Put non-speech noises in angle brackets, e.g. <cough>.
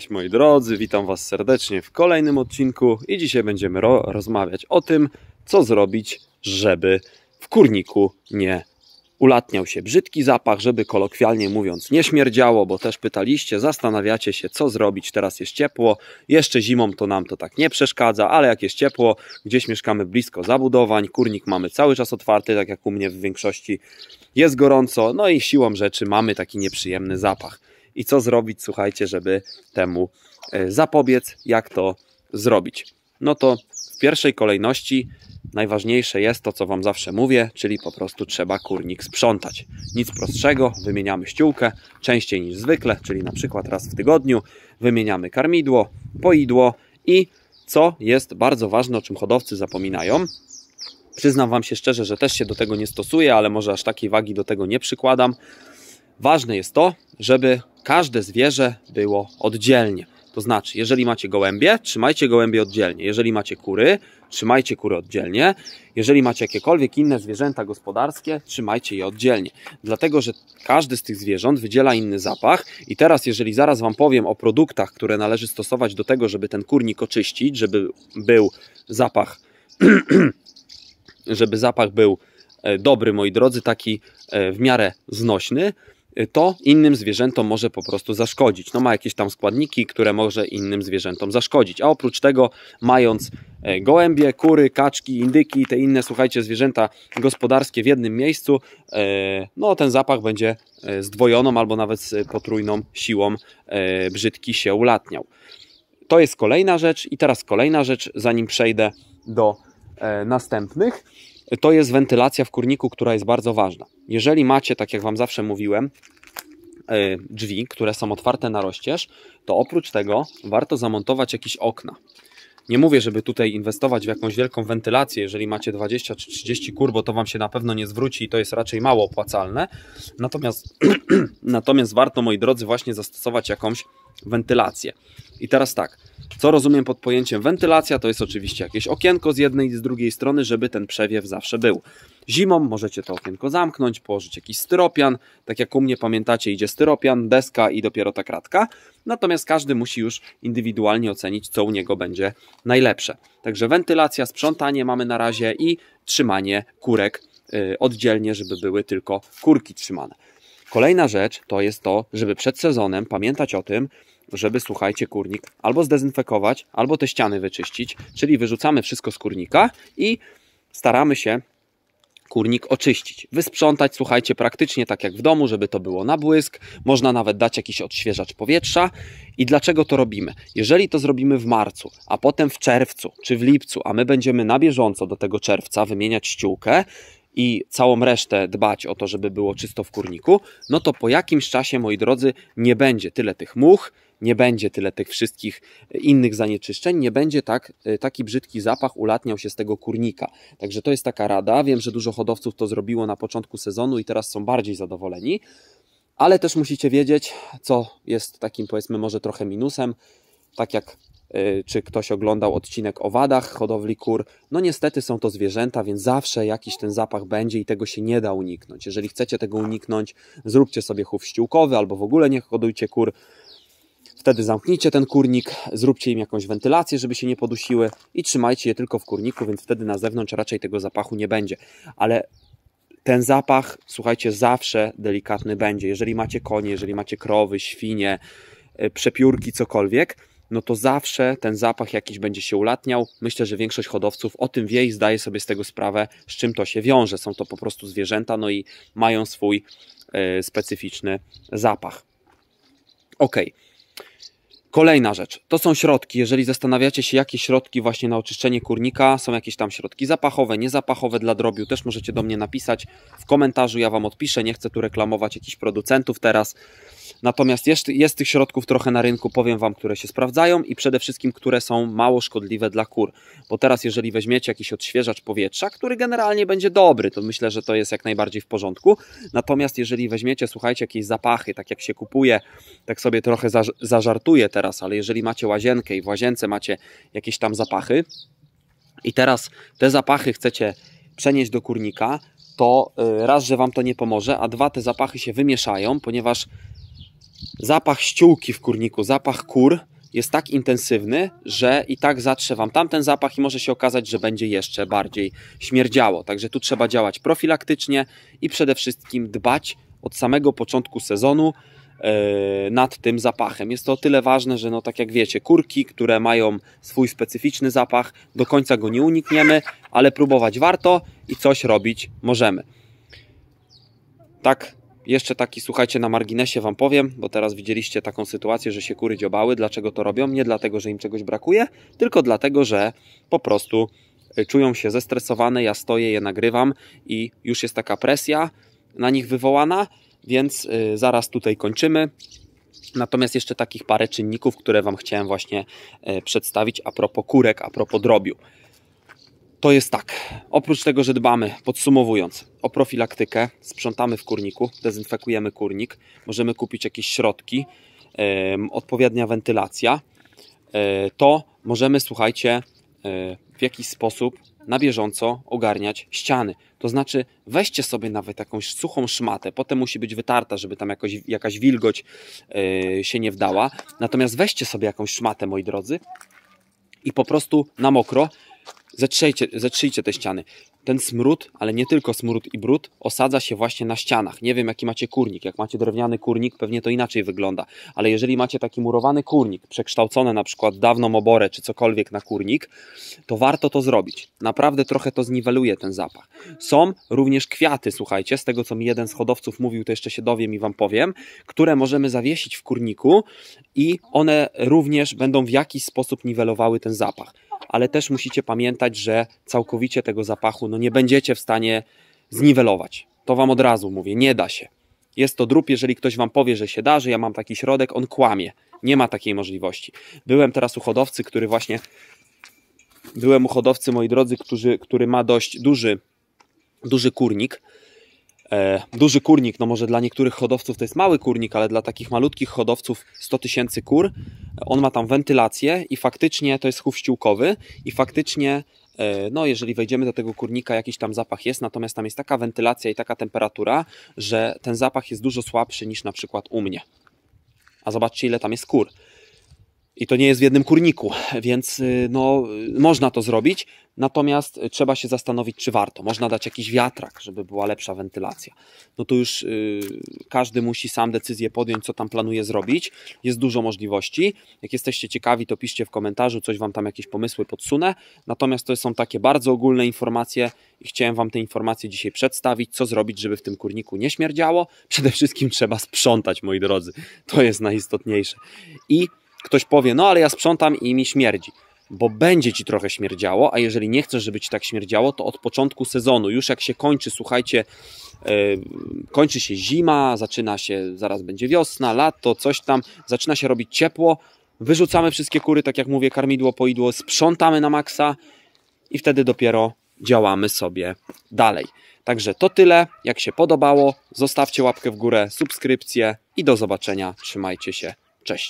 Cześć moi drodzy, witam Was serdecznie w kolejnym odcinku i dzisiaj będziemy ro rozmawiać o tym, co zrobić, żeby w kurniku nie ulatniał się brzydki zapach, żeby kolokwialnie mówiąc nie śmierdziało, bo też pytaliście, zastanawiacie się, co zrobić, teraz jest ciepło, jeszcze zimą to nam to tak nie przeszkadza, ale jak jest ciepło, gdzieś mieszkamy blisko zabudowań, kurnik mamy cały czas otwarty, tak jak u mnie w większości jest gorąco, no i siłą rzeczy mamy taki nieprzyjemny zapach i co zrobić, słuchajcie, żeby temu e, zapobiec, jak to zrobić. No to w pierwszej kolejności najważniejsze jest to, co Wam zawsze mówię, czyli po prostu trzeba kurnik sprzątać. Nic prostszego, wymieniamy ściółkę częściej niż zwykle, czyli na przykład raz w tygodniu, wymieniamy karmidło, poidło i co jest bardzo ważne, o czym hodowcy zapominają, Przyznam Wam się szczerze, że też się do tego nie stosuję, ale może aż takiej wagi do tego nie przykładam. Ważne jest to, żeby każde zwierzę było oddzielnie. To znaczy, jeżeli macie gołębie, trzymajcie gołębie oddzielnie. Jeżeli macie kury, trzymajcie kury oddzielnie. Jeżeli macie jakiekolwiek inne zwierzęta gospodarskie, trzymajcie je oddzielnie. Dlatego, że każdy z tych zwierząt wydziela inny zapach. I teraz, jeżeli zaraz Wam powiem o produktach, które należy stosować do tego, żeby ten kurnik oczyścić, żeby był zapach, <clears throat> żeby zapach był e, dobry, moi drodzy, taki e, w miarę znośny, Y, to innym zwierzętom może po prostu zaszkodzić. No ma jakieś tam składniki, które może innym zwierzętom zaszkodzić. A oprócz tego, mając e, gołębie, kury, kaczki, indyki i te inne, słuchajcie, zwierzęta gospodarskie w jednym miejscu, e, no ten zapach będzie e, zdwojoną albo nawet potrójną siłą brzydki się ulatniał. To jest kolejna rzecz i teraz kolejna rzecz, zanim przejdę do następnych to jest wentylacja w kurniku, która jest bardzo ważna. Jeżeli macie, tak jak Wam zawsze mówiłem, e, drzwi, które są otwarte na rozcież, to oprócz tego warto zamontować jakieś okna. Nie mówię, żeby tutaj inwestować w jakąś wielką wentylację. Jeżeli macie 20 czy 30 kur, bo to Wam się na pewno nie zwróci i to jest raczej mało opłacalne. Natomiast, <clears throat> natomiast warto, moi drodzy, właśnie zastosować jakąś wentylację. I teraz tak, co rozumiem pod pojęciem wentylacja? To jest oczywiście jakieś okienko z jednej i z drugiej strony, żeby ten przewiew zawsze był. Zimą możecie to okienko zamknąć, położyć jakiś styropian. Tak jak u mnie pamiętacie, idzie styropian, deska i dopiero ta kratka. Natomiast każdy musi już indywidualnie ocenić, co u niego będzie najlepsze. Także wentylacja, sprzątanie mamy na razie i trzymanie kurek y, oddzielnie, żeby były tylko kurki trzymane. Kolejna rzecz to jest to, żeby przed sezonem pamiętać o tym, żeby słuchajcie, kurnik albo zdezynfekować, albo te ściany wyczyścić, czyli wyrzucamy wszystko z kurnika i staramy się kurnik oczyścić. Wysprzątać, słuchajcie, praktycznie tak jak w domu, żeby to było na błysk. Można nawet dać jakiś odświeżacz powietrza. I dlaczego to robimy? Jeżeli to zrobimy w marcu, a potem w czerwcu czy w lipcu, a my będziemy na bieżąco do tego czerwca wymieniać ściółkę, i całą resztę dbać o to, żeby było czysto w kurniku, no to po jakimś czasie, moi drodzy, nie będzie tyle tych much, nie będzie tyle tych wszystkich e, innych zanieczyszczeń, nie będzie tak, e, taki brzydki zapach ulatniał się z tego kurnika. Także to jest taka rada. Wiem, że dużo hodowców to zrobiło na początku sezonu i teraz są bardziej zadowoleni, ale też musicie wiedzieć, co jest takim, powiedzmy, może trochę minusem. Tak jak Y, czy ktoś oglądał odcinek o wadach hodowli kur. No niestety są to zwierzęta, więc zawsze jakiś ten zapach będzie i tego się nie da uniknąć. Jeżeli chcecie tego uniknąć, zróbcie sobie chów ściółkowy albo w ogóle nie hodujcie kur. Wtedy zamknijcie ten kurnik, zróbcie im jakąś wentylację, żeby się nie podusiły i trzymajcie je tylko w kurniku, więc wtedy na zewnątrz raczej tego zapachu nie będzie. Ale ten zapach, słuchajcie, zawsze delikatny będzie. Jeżeli macie konie, jeżeli macie krowy, świnie, y, przepiórki, cokolwiek, no to zawsze ten zapach jakiś będzie się ulatniał. Myślę, że większość hodowców o tym wie i zdaje sobie z tego sprawę, z czym to się wiąże. Są to po prostu zwierzęta, no i mają swój e, specyficzny zapach. Okej. Okay. Kolejna rzecz, to są środki. Jeżeli zastanawiacie się, jakie środki właśnie na oczyszczenie kurnika, są jakieś tam środki zapachowe, niezapachowe dla drobiu, też możecie do mnie napisać w komentarzu, ja Wam odpiszę, nie chcę tu reklamować jakichś producentów teraz. Natomiast jest, jest tych środków trochę na rynku, powiem Wam, które się sprawdzają i przede wszystkim, które są mało szkodliwe dla kur. Bo teraz, jeżeli weźmiecie jakiś odświeżacz powietrza, który generalnie będzie dobry, to myślę, że to jest jak najbardziej w porządku. Natomiast jeżeli weźmiecie, słuchajcie, jakieś zapachy, tak jak się kupuje, tak sobie trochę zażartuję teraz, teraz, ale jeżeli macie łazienkę i w łazience macie jakieś tam zapachy i teraz te zapachy chcecie przenieść do kurnika, to y, raz, że Wam to nie pomoże, a dwa, te zapachy się wymieszają, ponieważ zapach ściółki w kurniku, zapach kur jest tak intensywny, że i tak zatrze Wam tamten zapach i może się okazać, że będzie jeszcze bardziej śmierdziało. Także tu trzeba działać profilaktycznie i przede wszystkim dbać od samego początku sezonu E, nad tym zapachem. Jest to o tyle ważne, że no tak jak wiecie, kurki, które mają swój specyficzny zapach, do końca go nie unikniemy, ale próbować warto i coś robić możemy. Tak, jeszcze taki, słuchajcie, na marginesie Wam powiem, bo teraz widzieliście taką sytuację, że się kury dziobały. Dlaczego to robią? Nie dlatego, że im czegoś brakuje, tylko dlatego, że po prostu e, czują się zestresowane, ja stoję, je nagrywam i już jest taka presja na nich wywołana, więc y, zaraz tutaj kończymy. Natomiast jeszcze takich parę czynników, które Wam chciałem właśnie y, przedstawić a propos kurek, a propos drobiu. To jest tak, oprócz tego, że dbamy, podsumowując, o profilaktykę, sprzątamy w kurniku, dezynfekujemy kurnik, możemy kupić jakieś środki, odpowiednia wentylacja, e, to możemy, słuchajcie, e, w jakiś sposób na bieżąco ogarniać ściany. To znaczy, weźcie sobie nawet jakąś suchą szmatę, potem musi być wytarta, żeby tam jakoś, jakaś wilgoć yy, się nie wdała. Natomiast weźcie sobie jakąś szmatę, moi drodzy, i po prostu na mokro zetrzyjcie, zetrzyjcie te ściany ten smród, ale nie tylko smród i brud, osadza się właśnie na ścianach. Nie wiem, jaki macie kurnik. Jak macie drewniany kurnik, pewnie to inaczej wygląda. Ale jeżeli macie taki murowany kurnik, przekształcony na przykład dawną oborę czy cokolwiek na kurnik, to warto to zrobić. Naprawdę trochę to zniweluje ten zapach. Są również kwiaty, słuchajcie, z tego co mi jeden z hodowców mówił, to jeszcze się dowiem i wam powiem, które możemy zawiesić w kurniku i one również będą w jakiś sposób niwelowały ten zapach ale też musicie pamiętać, że całkowicie tego zapachu no, nie będziecie w stanie zniwelować. To Wam od razu mówię, nie da się. Jest to drób, jeżeli ktoś Wam powie, że się da, że ja mam taki środek, on kłamie. Nie ma takiej możliwości. Byłem teraz u hodowcy, który właśnie... Byłem u hodowcy, moi drodzy, który, który ma dość duży, duży kurnik, E, duży kurnik, no może dla niektórych hodowców to jest mały kurnik, ale dla takich malutkich hodowców 100 tysięcy kur, on ma tam wentylację i faktycznie to jest chów ściółkowy i faktycznie e, no jeżeli wejdziemy do tego kurnika, jakiś tam zapach jest, natomiast tam jest taka wentylacja i taka temperatura, że ten zapach jest dużo słabszy niż na przykład u mnie. A zobaczcie ile tam jest kur. I to nie jest w jednym kurniku, więc y, no, można to zrobić, natomiast trzeba się zastanowić, czy warto. Można dać jakiś wiatrak, żeby była lepsza wentylacja. No to już yy, każdy musi sam decyzję podjąć, co tam planuje zrobić. Jest dużo możliwości. Jak jesteście ciekawi, to piszcie w komentarzu, coś Wam tam jakieś pomysły podsunę. Natomiast to są takie bardzo ogólne informacje i chciałem Wam te informacje dzisiaj przedstawić, co zrobić, żeby w tym kurniku nie śmierdziało. Przede wszystkim trzeba sprzątać, moi drodzy. To jest najistotniejsze. I Ktoś powie, no ale ja sprzątam i mi śmierdzi. Bo będzie ci trochę śmierdziało, a jeżeli nie chcesz, żeby ci tak śmierdziało, to od początku sezonu, już jak się kończy, słuchajcie, e, kończy się zima, zaczyna się, zaraz będzie wiosna, lato, coś tam, zaczyna się robić ciepło, wyrzucamy wszystkie kury, tak jak mówię, karmidło, poidło, sprzątamy na maksa i wtedy dopiero działamy sobie dalej. Także to tyle. Jak się podobało, zostawcie łapkę w górę, subskrypcję i do zobaczenia. Trzymajcie się. Cześć.